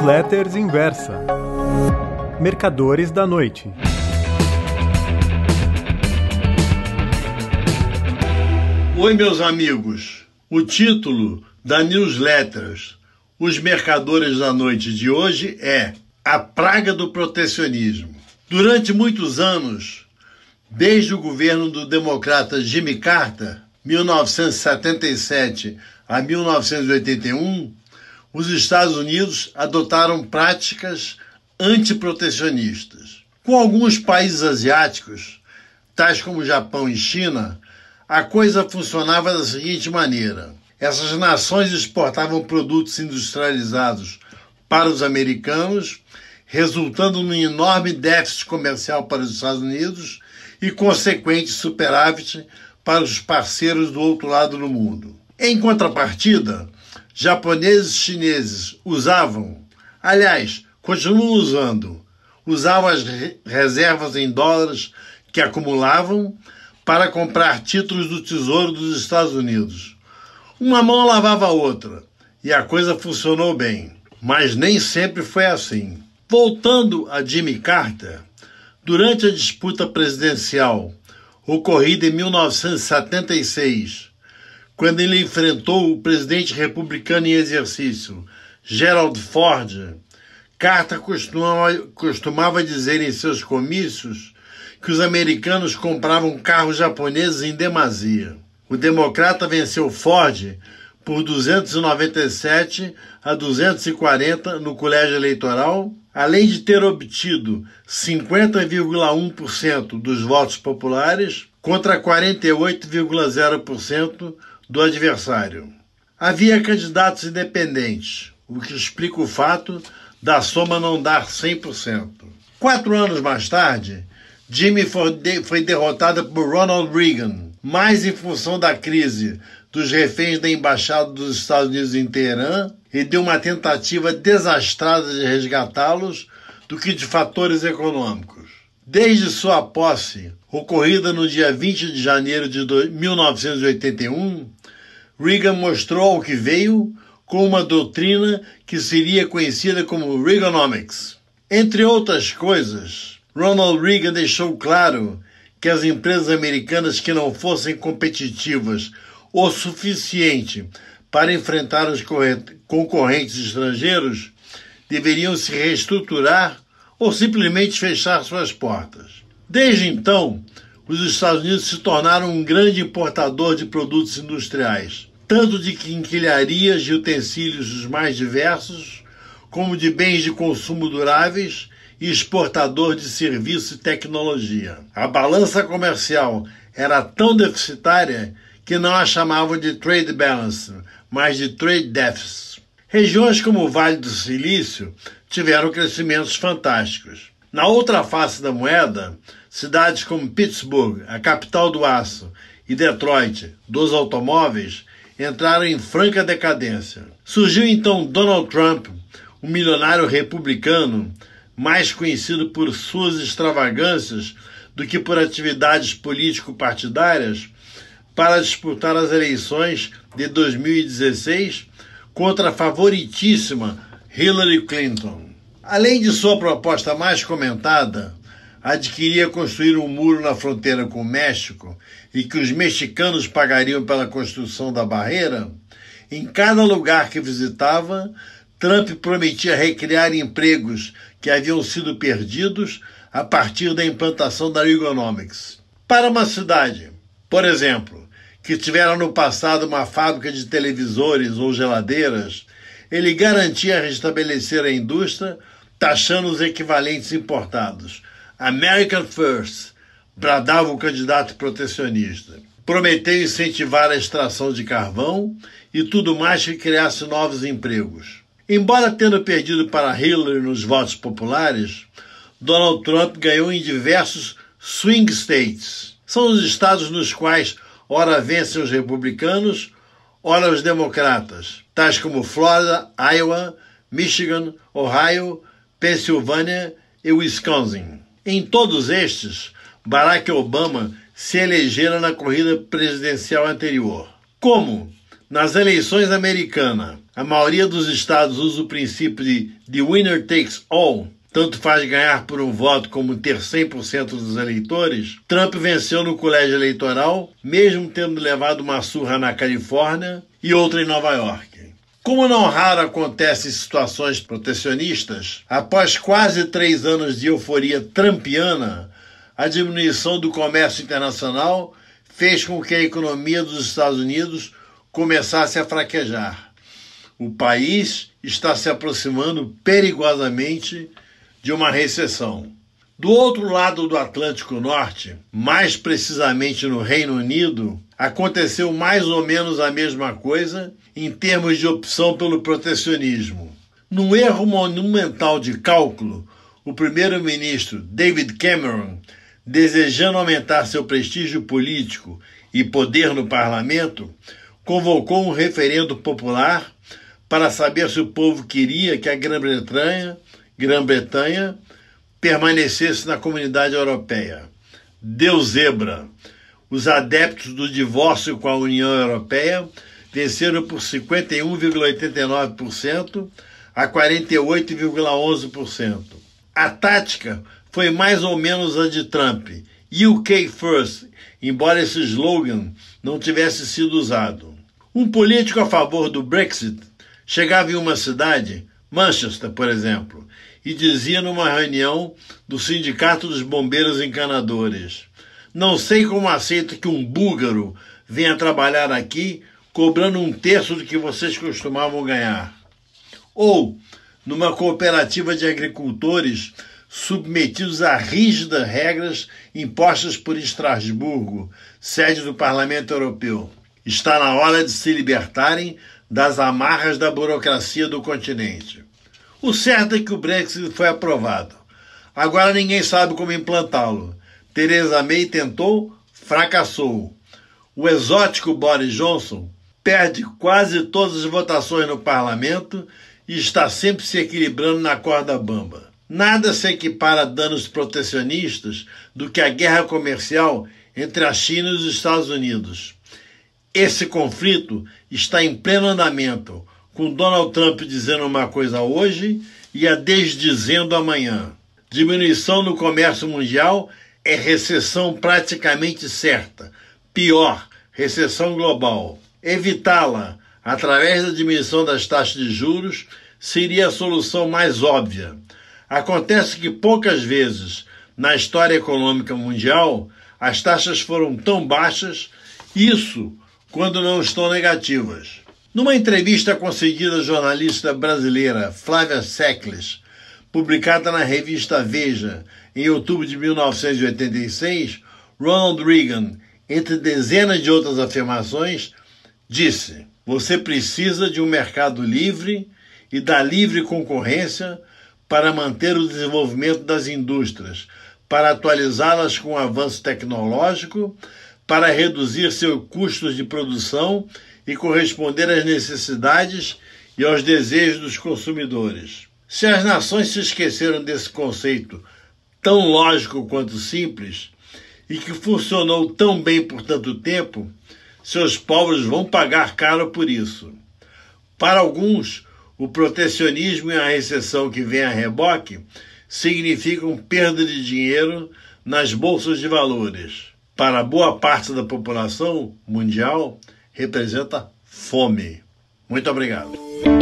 newsletters inversa. Mercadores da Noite. Oi, meus amigos. O título da newsletters Os Mercadores da Noite de hoje é A Praga do Protecionismo. Durante muitos anos, desde o governo do democrata Jimmy Carter, 1977 a 1981, os Estados Unidos adotaram práticas antiprotecionistas. Com alguns países asiáticos, tais como Japão e China, a coisa funcionava da seguinte maneira: essas nações exportavam produtos industrializados para os americanos, resultando num enorme déficit comercial para os Estados Unidos e consequente superávit para os parceiros do outro lado do mundo. Em contrapartida, japoneses chineses usavam, aliás, continuam usando, usavam as reservas em dólares que acumulavam para comprar títulos do Tesouro dos Estados Unidos. Uma mão lavava a outra e a coisa funcionou bem, mas nem sempre foi assim. Voltando a Jimmy Carter, durante a disputa presidencial ocorrida em 1976, quando ele enfrentou o presidente republicano em exercício, Gerald Ford, Carter costumava, costumava dizer em seus comícios que os americanos compravam carros japoneses em demasia. O democrata venceu Ford por 297 a 240 no colégio eleitoral, além de ter obtido 50,1% dos votos populares contra 48,0% do adversário. Havia candidatos independentes, o que explica o fato da soma não dar 100%. Quatro anos mais tarde, Jimmy foi derrotada por Ronald Reagan, mais em função da crise dos reféns da embaixada dos Estados Unidos em Teherã e de uma tentativa desastrada de resgatá-los do que de fatores econômicos. Desde sua posse, ocorrida no dia 20 de janeiro de 1981, Reagan mostrou ao que veio com uma doutrina que seria conhecida como Reaganomics. Entre outras coisas, Ronald Reagan deixou claro que as empresas americanas que não fossem competitivas o suficiente para enfrentar os concorrentes estrangeiros deveriam se reestruturar ou simplesmente fechar suas portas. Desde então, os Estados Unidos se tornaram um grande importador de produtos industriais tanto de quinquilharias e utensílios os mais diversos, como de bens de consumo duráveis e exportador de serviço e tecnologia. A balança comercial era tão deficitária que não a chamavam de trade balance, mas de trade deficit. Regiões como o Vale do Silício tiveram crescimentos fantásticos. Na outra face da moeda, cidades como Pittsburgh, a capital do aço, e Detroit, dos automóveis, entraram em franca decadência. Surgiu então Donald Trump, o um milionário republicano, mais conhecido por suas extravagâncias do que por atividades político-partidárias, para disputar as eleições de 2016 contra a favoritíssima Hillary Clinton. Além de sua proposta mais comentada, adquiria construir um muro na fronteira com o México e que os mexicanos pagariam pela construção da barreira, em cada lugar que visitava, Trump prometia recriar empregos que haviam sido perdidos a partir da implantação da Ergonomics. Para uma cidade, por exemplo, que tivera no passado uma fábrica de televisores ou geladeiras, ele garantia restabelecer a indústria taxando os equivalentes importados – American First, bradava o candidato protecionista. Prometeu incentivar a extração de carvão e tudo mais que criasse novos empregos. Embora tendo perdido para Hillary nos votos populares, Donald Trump ganhou em diversos swing states. São os estados nos quais ora vencem os republicanos, ora os democratas, tais como Flórida, Iowa, Michigan, Ohio, Pensilvânia e Wisconsin. Em todos estes, Barack Obama se elegera na corrida presidencial anterior. Como, nas eleições americanas, a maioria dos estados usa o princípio de the winner takes all, tanto faz ganhar por um voto como ter 100% dos eleitores, Trump venceu no colégio eleitoral, mesmo tendo levado uma surra na Califórnia e outra em Nova York. Como não raro acontece situações protecionistas, após quase três anos de euforia trampiana, a diminuição do comércio internacional fez com que a economia dos Estados Unidos começasse a fraquejar. O país está se aproximando perigosamente de uma recessão. Do outro lado do Atlântico Norte, mais precisamente no Reino Unido, aconteceu mais ou menos a mesma coisa em termos de opção pelo protecionismo. Num erro monumental de cálculo, o primeiro-ministro David Cameron, desejando aumentar seu prestígio político e poder no parlamento, convocou um referendo popular para saber se o povo queria que a Grã-Bretanha, Grã-Bretanha permanecesse na comunidade europeia. Deu zebra. Os adeptos do divórcio com a União Europeia venceram por 51,89% a 48,11%. A tática foi mais ou menos a de Trump, UK First, embora esse slogan não tivesse sido usado. Um político a favor do Brexit chegava em uma cidade, Manchester, por exemplo, e dizia numa reunião do Sindicato dos Bombeiros Encanadores: Não sei como aceito que um búlgaro venha trabalhar aqui cobrando um terço do que vocês costumavam ganhar. Ou numa cooperativa de agricultores submetidos a rígidas regras impostas por Estrasburgo, sede do Parlamento Europeu. Está na hora de se libertarem das amarras da burocracia do continente. O certo é que o Brexit foi aprovado. Agora ninguém sabe como implantá-lo. Theresa May tentou, fracassou. O exótico Boris Johnson perde quase todas as votações no parlamento e está sempre se equilibrando na corda bamba. Nada se equipara a danos protecionistas do que a guerra comercial entre a China e os Estados Unidos. Esse conflito está em pleno andamento, com Donald Trump dizendo uma coisa hoje e a desdizendo amanhã. Diminuição no comércio mundial é recessão praticamente certa. Pior, recessão global. Evitá-la através da diminuição das taxas de juros seria a solução mais óbvia. Acontece que poucas vezes na história econômica mundial as taxas foram tão baixas, isso quando não estão negativas. Numa entrevista concedida à jornalista brasileira Flávia Secles, publicada na revista Veja em outubro de 1986, Ronald Reagan, entre dezenas de outras afirmações, disse: Você precisa de um mercado livre e da livre concorrência para manter o desenvolvimento das indústrias, para atualizá-las com o avanço tecnológico, para reduzir seus custos de produção e corresponder às necessidades e aos desejos dos consumidores. Se as nações se esqueceram desse conceito tão lógico quanto simples e que funcionou tão bem por tanto tempo, seus povos vão pagar caro por isso. Para alguns, o protecionismo e a recessão que vem a reboque significam perda de dinheiro nas bolsas de valores. Para boa parte da população mundial, representa fome. Muito obrigado.